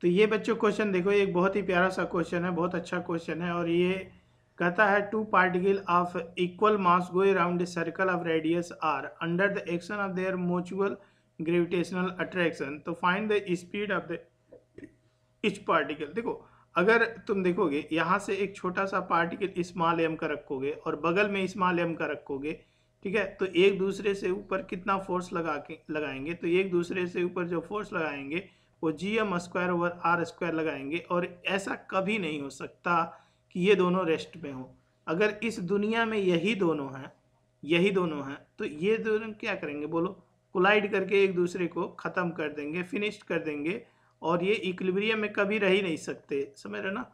तो ये बच्चों क्वेश्चन देखो एक बहुत ही प्यारा सा क्वेश्चन है बहुत अच्छा क्वेश्चन है और ये कहता है two particle of equal mass go around circle of radius R under the action of their mutual gravitational attraction तो find the speed of the each particle देखो अगर तुम देखोगे यहाँ से एक छोटा सा पार्टिकल स्मॉल एम का रखोगे और बगल में स्मॉल एम का रखोगे ठीक है तो एक दूसरे से ऊपर कितना फोर्स लगा के लगाएंगे तो एक दूसरे से ऊपर जो फोर्स लगाएंगे वो G M square over R square लगाएंगे और ऐसा कभी नहीं हो सकता कि ये दोनों रेस्ट में हो अगर इस दुनिया में यही दोनों हैं यही दोनों हैं तो ये दोनों क्या करेंगे बोलो कोलाइड करके एक दूसरे को ख़त्म कर देंगे फिनिश कर देंगे और ये इक्लिब्रियम में कभी रह ही नहीं सकते समझ रहे ना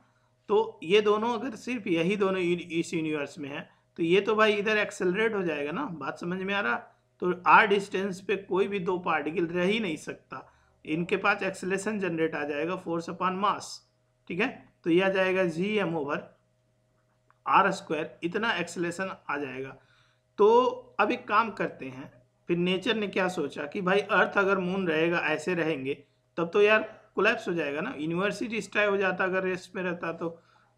तो ये दोनों अगर सिर्फ यही दोनों इस यूनिवर्स में है तो ये तो भाई इधर एक्सेलरेट हो जाएगा ना बात समझ में आ रहा तो आर डिस्टेंस पे कोई भी दो पार्टिकल रह ही नहीं सकता इनके पास एक्सलेशन जनरेट आ जाएगा फोर्स अपॉन मास ठीक है तो यह आ जाएगा G M over R square इतना एक्सलेशन आ जाएगा तो अब एक काम करते हैं फिर नेचर ने क्या सोचा कि भाई अर्थ अगर मून रहेगा ऐसे रहेंगे तब तो यार कोलेप्स हो जाएगा ना यूनिवर्स ही हो जाता अगर रेस्ट में रहता तो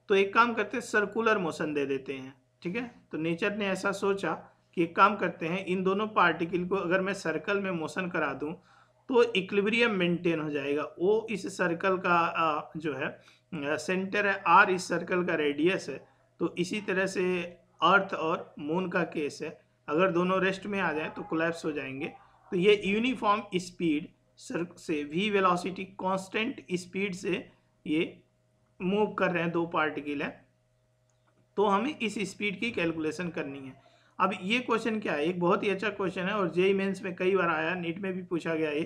तो एक काम करते हैं सर्कुलर मोशन दे देते हैं ठीक है तो नेचर ने ऐसा सोचा कि एक काम करते हैं इन दोनों पार्टिकल को अगर मैं सर्कल में मोशन करा दूं तो इक्लिब्रियम मेंटेन हो जाएगा ओ इस सर्कल का जो है सेंटर है आर इस सर्कल का रेडियस है तो इसी तरह से अर्थ और मून का केस है अगर दोनों रेस्ट में आ जाए तो कोलैप्स हो जाएंगे तो ये यूनिफॉर्म स्पीड से वी वेलोसिटी कांस्टेंट स्पीड से ये मूव कर रहे हैं दो पार्टिकल है तो हमें इस स्पीड की कैलकुलेशन करनी है अब ये क्वेश्चन क्या है एक बहुत ही अच्छा क्वेश्चन है और जेई मेंस e में कई बार आया नीट में भी पूछा गया ये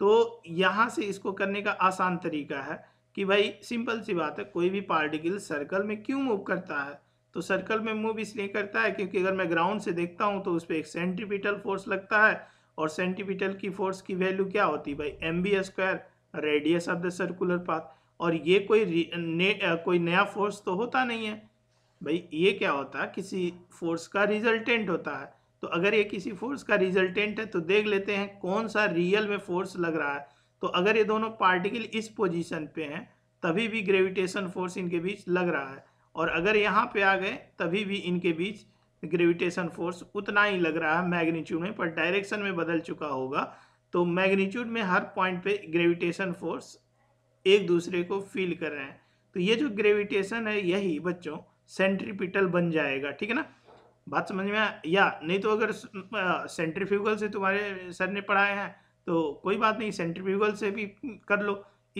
तो यहाँ से इसको करने का आसान तरीका है कि भाई सिंपल सी बात है कोई भी पार्टिकल सर्कल में क्यों मूव करता है तो सर्कल में मूव इसलिए करता है क्योंकि अगर मैं ग्राउंड से देखता हूँ तो उस पर एक सेंटीपिटल फोर्स लगता है और सेंटीपिटल की फोर्स की वैल्यू क्या होती है भाई M V square radius of the circular path और ये कोई ने, कोई नया फोर्स तो होता नहीं है भाई ये क्या होता है किसी फोर्स का रिजल्टेंट होता है तो अगर ये किसी फोर्स का रिजल्टेंट है तो देख लेते हैं कौन सा रियल में फोर्स लग रहा है तो अगर ये दोनों पार्टिकल इस पोजीशन पे हैं तभी भी ग्रेविटेशन फोर्स इनके बीच लग रहा है और अगर यहाँ पे आ गए तभी भी इनके बीच ग्रेविटेशन फोर्स उतना ही लग रहा है मैग्नीट्यूड में पर डायरेक्शन में बदल चुका होगा तो मैग्नीट्यूड में हर पॉइंट पे ग्रेविटेशन फोर्स एक दूसरे को फील कर रहे हैं तो ये जो ग्रेविटेशन है यही बच्चों सेंट्रीपिटल बन जाएगा ठीक है ना बात समझ में आया या नहीं तो अगर सेंट्रीफ्यूगल से तुम्हारे सर ने पढ़ाए हैं तो कोई बात नहीं सेंट्रीफ्यूगल से भी कर लो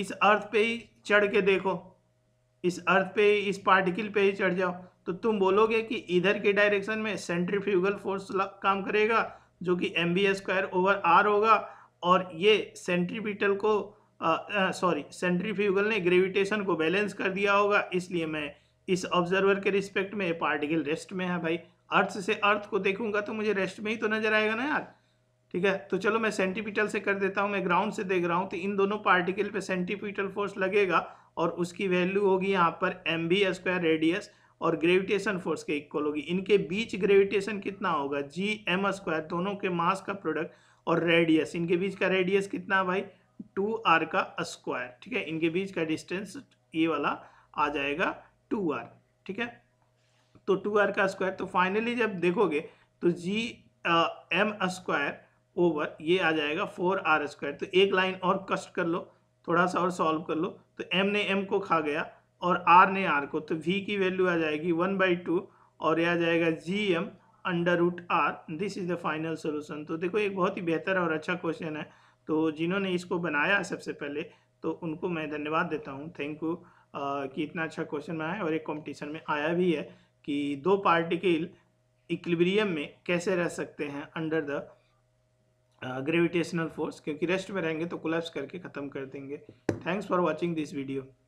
इस अर्थ पे ही चढ़ के देखो इस अर्थ पे ही इस पार्टिकल पे ही चढ़ जाओ तो तुम बोलोगे कि इधर के डायरेक्शन में सेंट्रीफ्यूगल फोर्स काम करेगा जो कि M V square over R होगा और ये सेंट्रीपिटल को सॉरी सेंट्रीफ्यूगल ने ग्रेविटेशन को बैलेंस कर दिया होगा इसलिए मैं इस ऑब्जर्वर के रिस्पेक्ट में पार्टिकल रेस्ट में है भाई अर्थ से अर्थ को देखूंगा तो मुझे रेस्ट में ही तो नजर आएगा ना यार ठीक है तो चलो मैं सेंटीपिटल से कर देता हूँ मैं ग्राउंड से देख रहा हूँ तो इन दोनों पार्टिकल पे सेंटीपिटल फोर्स लगेगा और उसकी वैल्यू होगी यहाँ पर एम बी स्क्वायर रेडियस और ग्रेविटेशन फोर्स के इक्वल होगी इनके बीच ग्रेविटेशन कितना होगा जी एम स्क्वायर दोनों के मास का प्रोडक्ट और रेडियस इनके बीच का रेडियस कितना भाई टू आर का स्क्वायर ठीक है इनके बीच का डिस्टेंस ये वाला आ जाएगा टू आर ठीक है तो टू आर का स्क्वायर तो फाइनली जब देखोगे तो जी एम स्क्वायर ओवर ये आ जाएगा फोर आर स्क्वायर तो एक लाइन और कष्ट कर लो थोड़ा सा और सॉल्व कर लो तो एम ने एम को खा गया और आर ने आर को तो वी की वैल्यू आ जाएगी वन बाई टू और यह आ जाएगा G M under root R this is the final solution तो देखो एक बहुत ही बेहतर और अच्छा क्वेश्चन है तो जिन्होंने इसको बनाया सबसे पहले तो उनको मैं धन्यवाद देता हूँ थैंक यू कि इतना अच्छा क्वेश्चन में आया और एक कंपटीशन में आया भी है कि दो पार्टिकल इक्लिब्रियम में कैसे रह सकते हैं अंडर द ग्रेविटेशनल फोर्स क्योंकि रेस्ट में रहेंगे तो कुलैप्स करके ख़त्म कर देंगे thanks for watching this video